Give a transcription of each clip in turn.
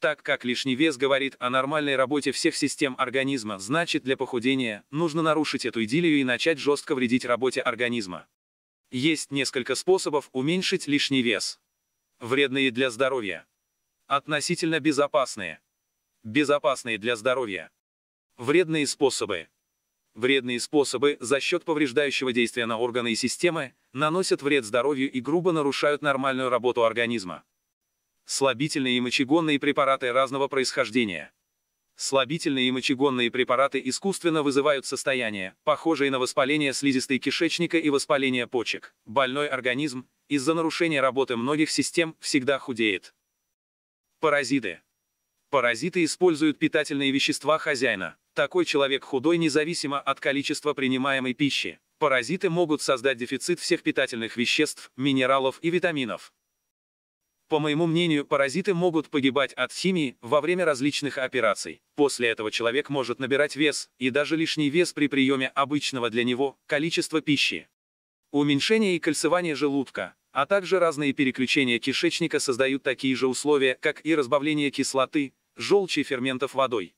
Так как лишний вес говорит о нормальной работе всех систем организма, значит для похудения нужно нарушить эту идиллию и начать жестко вредить работе организма. Есть несколько способов уменьшить лишний вес. Вредные для здоровья. Относительно безопасные. Безопасные для здоровья. Вредные способы. Вредные способы за счет повреждающего действия на органы и системы наносят вред здоровью и грубо нарушают нормальную работу организма. Слабительные и мочегонные препараты разного происхождения. Слабительные и мочегонные препараты искусственно вызывают состояние, похожее на воспаление слизистой кишечника и воспаление почек. Больной организм, из-за нарушения работы многих систем, всегда худеет. Паразиты. Паразиты используют питательные вещества хозяина. Такой человек худой независимо от количества принимаемой пищи. Паразиты могут создать дефицит всех питательных веществ, минералов и витаминов. По моему мнению, паразиты могут погибать от химии во время различных операций. После этого человек может набирать вес, и даже лишний вес при приеме обычного для него количества пищи. Уменьшение и кольцевание желудка, а также разные переключения кишечника создают такие же условия, как и разбавление кислоты, желчи ферментов водой.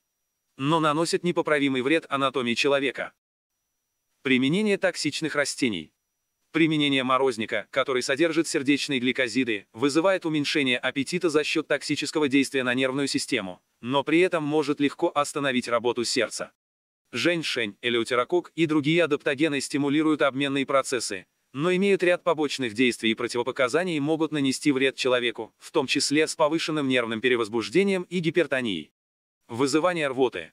Но наносят непоправимый вред анатомии человека. Применение токсичных растений. Применение морозника, который содержит сердечные гликозиды, вызывает уменьшение аппетита за счет токсического действия на нервную систему, но при этом может легко остановить работу сердца. Женьшень, элеутерокок и другие адаптогены стимулируют обменные процессы, но имеют ряд побочных действий и противопоказаний и могут нанести вред человеку, в том числе с повышенным нервным перевозбуждением и гипертонией. Вызывание рвоты.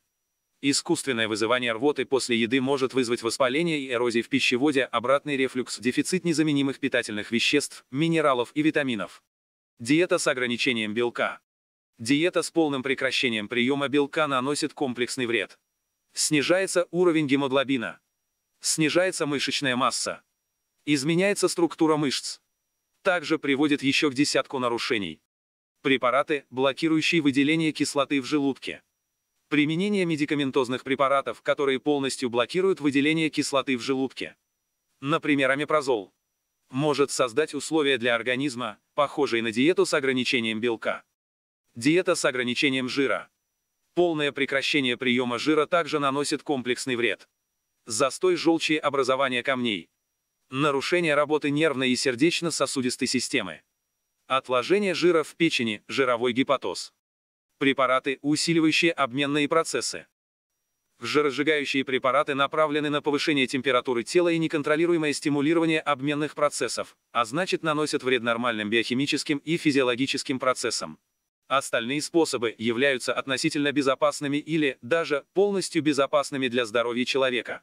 Искусственное вызывание рвоты после еды может вызвать воспаление и эрозии в пищеводе, обратный рефлюкс, дефицит незаменимых питательных веществ, минералов и витаминов. Диета с ограничением белка. Диета с полным прекращением приема белка наносит комплексный вред. Снижается уровень гемоглобина. Снижается мышечная масса. Изменяется структура мышц. Также приводит еще к десятку нарушений. Препараты, блокирующие выделение кислоты в желудке. Применение медикаментозных препаратов, которые полностью блокируют выделение кислоты в желудке. Например, амипрозол. Может создать условия для организма, похожие на диету с ограничением белка. Диета с ограничением жира. Полное прекращение приема жира также наносит комплексный вред. Застой желчи и образование камней. Нарушение работы нервной и сердечно-сосудистой системы. Отложение жира в печени, жировой гепатоз. Препараты, усиливающие обменные процессы. Жиросжигающие препараты направлены на повышение температуры тела и неконтролируемое стимулирование обменных процессов, а значит наносят вред нормальным биохимическим и физиологическим процессам. Остальные способы являются относительно безопасными или даже полностью безопасными для здоровья человека.